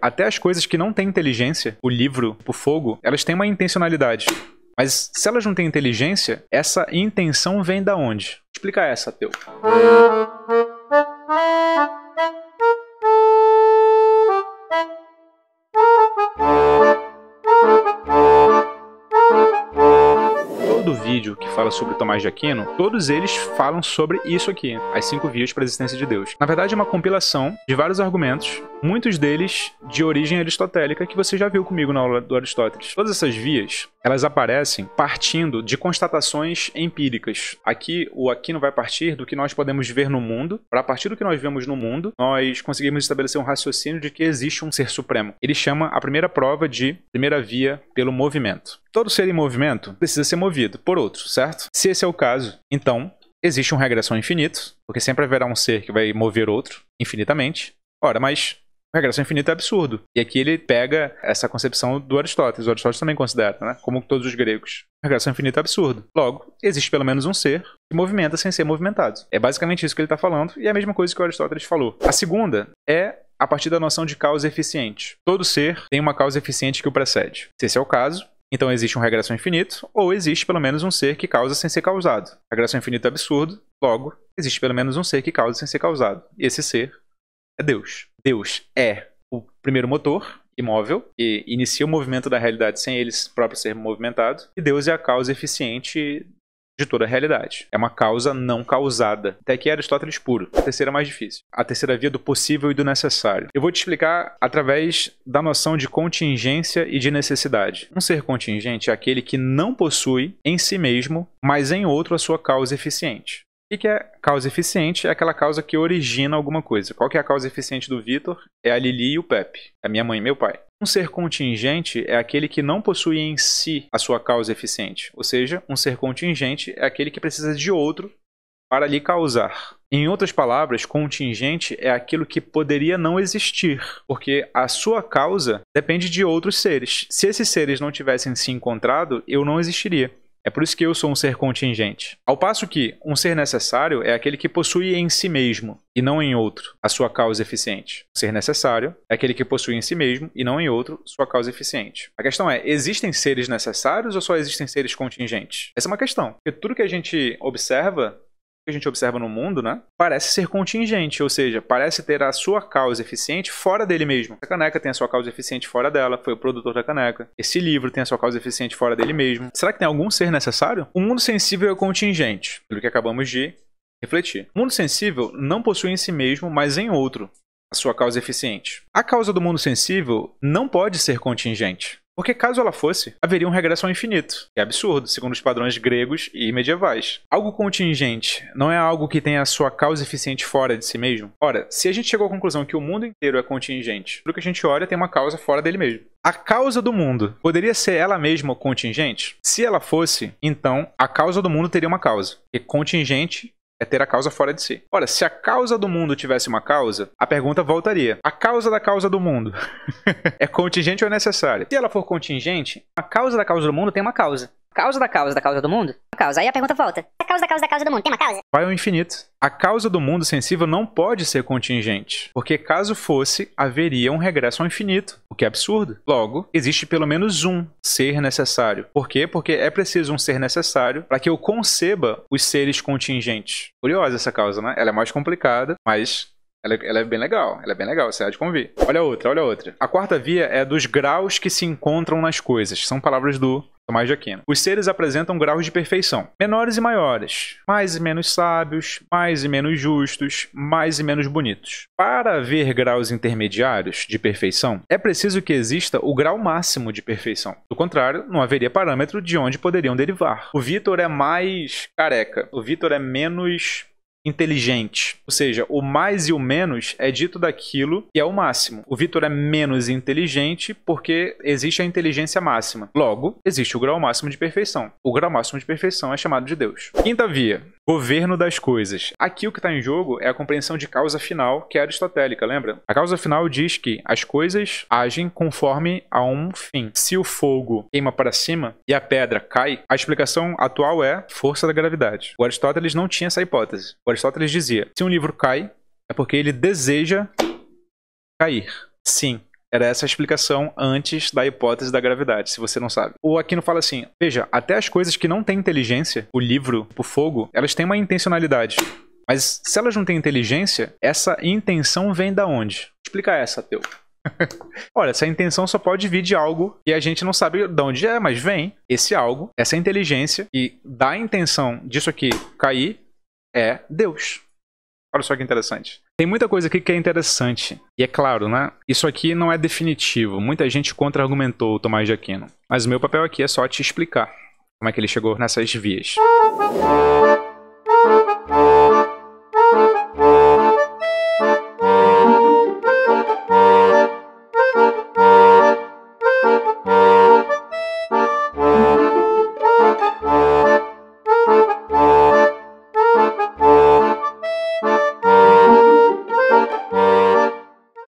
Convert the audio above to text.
Até as coisas que não têm inteligência, o livro, o fogo, elas têm uma intencionalidade. Mas se elas não têm inteligência, essa intenção vem da onde? Explica essa, teu. Todo vídeo que fala sobre Tomás de Aquino, todos eles falam sobre isso aqui, as cinco vias para a existência de Deus. Na verdade, é uma compilação de vários argumentos muitos deles de origem aristotélica que você já viu comigo na aula do Aristóteles. Todas essas vias, elas aparecem partindo de constatações empíricas. Aqui, o aquino vai partir do que nós podemos ver no mundo. Para partir do que nós vemos no mundo, nós conseguimos estabelecer um raciocínio de que existe um ser supremo. Ele chama a primeira prova de primeira via pelo movimento. Todo ser em movimento precisa ser movido por outro, certo? Se esse é o caso, então existe um regressão infinito, porque sempre haverá um ser que vai mover outro infinitamente. Ora, mas regressão infinita é absurdo. E aqui ele pega essa concepção do Aristóteles. O Aristóteles também considera, né? Como todos os gregos. Regressão infinita é absurdo. Logo, existe pelo menos um ser que movimenta sem ser movimentado. É basicamente isso que ele está falando e é a mesma coisa que o Aristóteles falou. A segunda é a partir da noção de causa eficiente. Todo ser tem uma causa eficiente que o precede. Se esse é o caso, então existe um regressão infinito, ou existe pelo menos um ser que causa sem ser causado. Regressão infinita é absurdo, logo, existe pelo menos um ser que causa sem ser causado. E esse ser é Deus. Deus é o primeiro motor, imóvel, e inicia o movimento da realidade sem ele próprio ser movimentado, e Deus é a causa eficiente de toda a realidade. É uma causa não causada. Até que Aristóteles puro. A terceira é mais difícil. A terceira via do possível e do necessário. Eu vou te explicar através da noção de contingência e de necessidade. Um ser contingente é aquele que não possui em si mesmo, mas em outro a sua causa eficiente. O que é causa eficiente? É aquela causa que origina alguma coisa. Qual que é a causa eficiente do Vitor? É a Lili e o Pepe. É minha mãe e meu pai. Um ser contingente é aquele que não possui em si a sua causa eficiente. Ou seja, um ser contingente é aquele que precisa de outro para lhe causar. Em outras palavras, contingente é aquilo que poderia não existir, porque a sua causa depende de outros seres. Se esses seres não tivessem se encontrado, eu não existiria. É por isso que eu sou um ser contingente. Ao passo que um ser necessário é aquele que possui em si mesmo e não em outro a sua causa eficiente. Um ser necessário é aquele que possui em si mesmo e não em outro sua causa eficiente. A questão é: existem seres necessários ou só existem seres contingentes? Essa é uma questão. Porque tudo que a gente observa que a gente observa no mundo, né? Parece ser contingente, ou seja, parece ter a sua causa eficiente fora dele mesmo. A caneca tem a sua causa eficiente fora dela, foi o produtor da caneca. Esse livro tem a sua causa eficiente fora dele mesmo. Será que tem algum ser necessário? O mundo sensível é contingente, pelo que acabamos de refletir. O mundo sensível não possui em si mesmo, mas em outro, a sua causa eficiente. A causa do mundo sensível não pode ser contingente. Porque caso ela fosse, haveria um regresso ao infinito, é absurdo, segundo os padrões gregos e medievais. Algo contingente não é algo que tenha a sua causa eficiente fora de si mesmo? Ora, se a gente chegou à conclusão que o mundo inteiro é contingente, tudo que a gente olha tem uma causa fora dele mesmo. A causa do mundo poderia ser ela mesma contingente? Se ela fosse, então a causa do mundo teria uma causa. E é contingente é ter a causa fora de si. Ora, se a causa do mundo tivesse uma causa, a pergunta voltaria. A causa da causa do mundo é contingente ou é necessária? Se ela for contingente, a causa da causa do mundo tem uma causa. Causa da causa da causa do mundo? Uma causa. Aí a pergunta volta. A causa da causa da causa do mundo tem uma causa? Vai ao infinito. A causa do mundo sensível não pode ser contingente, porque caso fosse, haveria um regresso ao infinito, o que é absurdo. Logo, existe pelo menos um ser necessário. Por quê? Porque é preciso um ser necessário para que eu conceba os seres contingentes. Curiosa essa causa, né? Ela é mais complicada, mas ela, é, ela, é bem legal, ela é bem legal, você há de convir. Olha outra, olha outra. A quarta via é dos graus que se encontram nas coisas. São palavras do Tomás de Aquino. Os seres apresentam graus de perfeição, menores e maiores, mais e menos sábios, mais e menos justos, mais e menos bonitos. Para haver graus intermediários de perfeição, é preciso que exista o grau máximo de perfeição. Do contrário, não haveria parâmetro de onde poderiam derivar. O Vitor é mais careca, o Vitor é menos inteligente. Ou seja, o mais e o menos é dito daquilo que é o máximo. O Vitor é menos inteligente porque existe a inteligência máxima. Logo, existe o grau máximo de perfeição. O grau máximo de perfeição é chamado de Deus. Quinta via, governo das coisas. Aqui o que está em jogo é a compreensão de causa final, que é aristotélica, lembra? A causa final diz que as coisas agem conforme a um fim. Se o fogo queima para cima e a pedra cai, a explicação atual é força da gravidade. O Aristóteles não tinha essa hipótese. O Aristóteles dizia: se um livro cai, é porque ele deseja cair. Sim, era essa a explicação antes da hipótese da gravidade, se você não sabe. O Aquino fala assim: veja, até as coisas que não têm inteligência, o livro, o fogo, elas têm uma intencionalidade. Mas se elas não têm inteligência, essa intenção vem da onde? Explica essa, teu. Olha, essa intenção só pode vir de algo e a gente não sabe de onde é, mas vem esse algo, essa inteligência e a intenção disso aqui cair é Deus. Olha só que interessante. Tem muita coisa aqui que é interessante. E é claro, né? Isso aqui não é definitivo. Muita gente contra-argumentou o Tomás de Aquino. Mas o meu papel aqui é só te explicar como é que ele chegou nessas vias.